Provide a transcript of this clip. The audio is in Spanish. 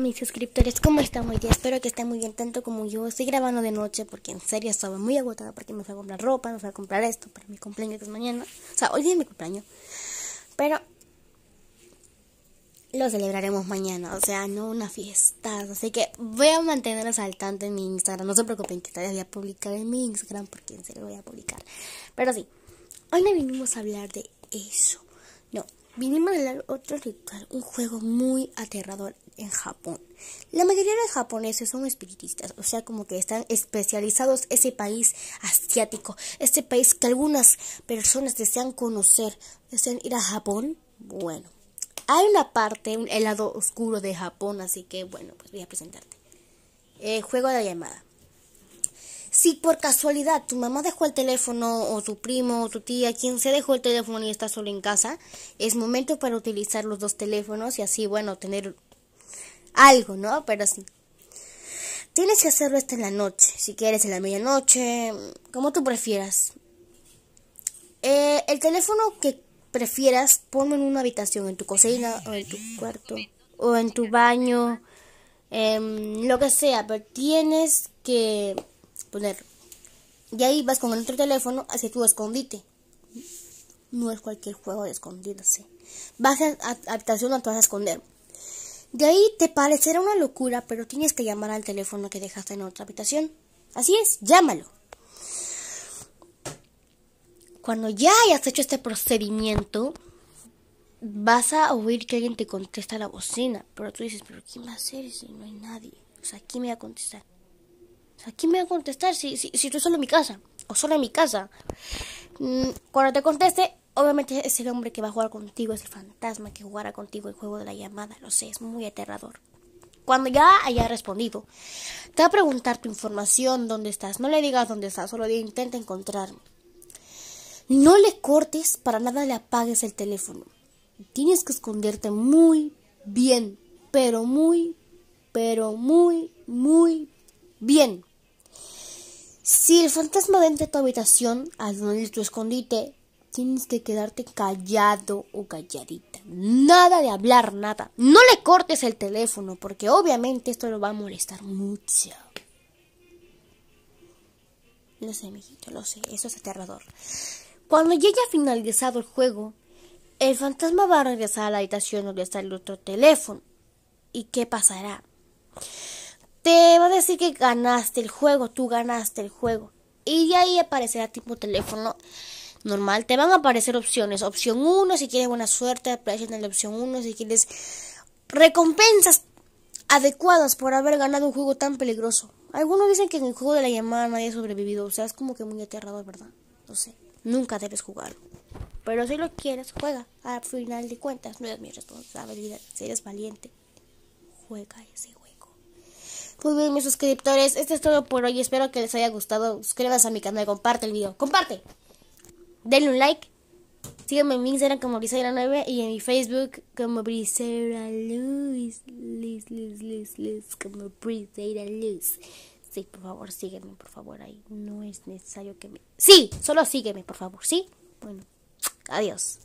Mis suscriptores, ¿cómo están hoy día? Espero que estén muy bien, tanto como yo. Estoy grabando de noche porque en serio estaba muy agotada porque me fui a comprar ropa, me fui a comprar esto para mi cumpleaños mañana. O sea, hoy día es mi cumpleaños. Pero lo celebraremos mañana, o sea, no una fiesta. Así que voy a mantener al tanto en mi Instagram. No se preocupen que tal voy a publicar en mi Instagram porque en serio voy a publicar. Pero sí, hoy no vinimos a hablar de eso. No, vinimos a hablar otro ritual, un juego muy aterrador en Japón. La mayoría de japoneses son espiritistas, o sea, como que están especializados ese país asiático, este país que algunas personas desean conocer, desean ir a Japón. Bueno, hay una parte, un lado oscuro de Japón, así que bueno, pues voy a presentarte. Eh, juego de la llamada. Si por casualidad tu mamá dejó el teléfono o tu primo o tu tía, quien se dejó el teléfono y está solo en casa, es momento para utilizar los dos teléfonos y así, bueno, tener algo, ¿no? Pero sí. Tienes que hacerlo esta en la noche, si quieres en la medianoche, como tú prefieras. Eh, el teléfono que prefieras, ponlo en una habitación, en tu cocina o en tu cuarto o en tu baño, em, lo que sea, pero tienes que poner Y ahí vas con el otro teléfono hacia tu escondite. No es cualquier juego de escondirse ¿eh? Vas a la habitación donde vas a esconder. De ahí te parecerá una locura, pero tienes que llamar al teléfono que dejaste en otra habitación. Así es, llámalo. Cuando ya hayas hecho este procedimiento, vas a oír que alguien te contesta la bocina, pero tú dices, pero ¿quién va a ser si no hay nadie? O sea, ¿quién me va a contestar? ¿A ¿quién me va a contestar si, si, si estoy solo en mi casa? O solo en mi casa. Mm, cuando te conteste, obviamente es el hombre que va a jugar contigo, es el fantasma que jugará contigo el juego de la llamada. Lo sé, es muy aterrador. Cuando ya haya respondido, te va a preguntar tu información, dónde estás. No le digas dónde estás, solo intenta encontrarme. No le cortes, para nada le apagues el teléfono. Tienes que esconderte muy bien, pero muy, pero muy, muy bien. Si el fantasma entra a tu habitación, a donde tu escondite, tienes que quedarte callado o calladita. Nada de hablar, nada. No le cortes el teléfono, porque obviamente esto lo va a molestar mucho. Lo sé, mijito, lo sé. Eso es aterrador. Cuando ya haya finalizado el juego, el fantasma va a regresar a la habitación donde está el otro teléfono. ¿Y qué pasará? va a decir que ganaste el juego, tú ganaste el juego. Y de ahí aparecerá tipo teléfono normal. Te van a aparecer opciones. Opción 1 si quieres buena suerte, en la opción 1 si quieres recompensas adecuadas por haber ganado un juego tan peligroso. Algunos dicen que en el juego de la llamada nadie ha sobrevivido. O sea, es como que muy aterrador, ¿verdad? No sé. Nunca debes jugarlo. Pero si lo quieres, juega. Al final de cuentas, no es mi responsabilidad. Si eres valiente, juega ese juego. Muy bien, mis suscriptores, esto es todo por hoy. Espero que les haya gustado. Suscríbanse a mi canal, comparte el video. ¡Comparte! Denle un like. Sígueme en mi Instagram como Briseira9 y en mi Facebook como Briseira Luz. luz, luz, luz. como Briseira Luz. Sí, por favor, sígueme, por favor, ahí. No es necesario que me... Sí, solo sígueme, por favor, ¿sí? Bueno, adiós.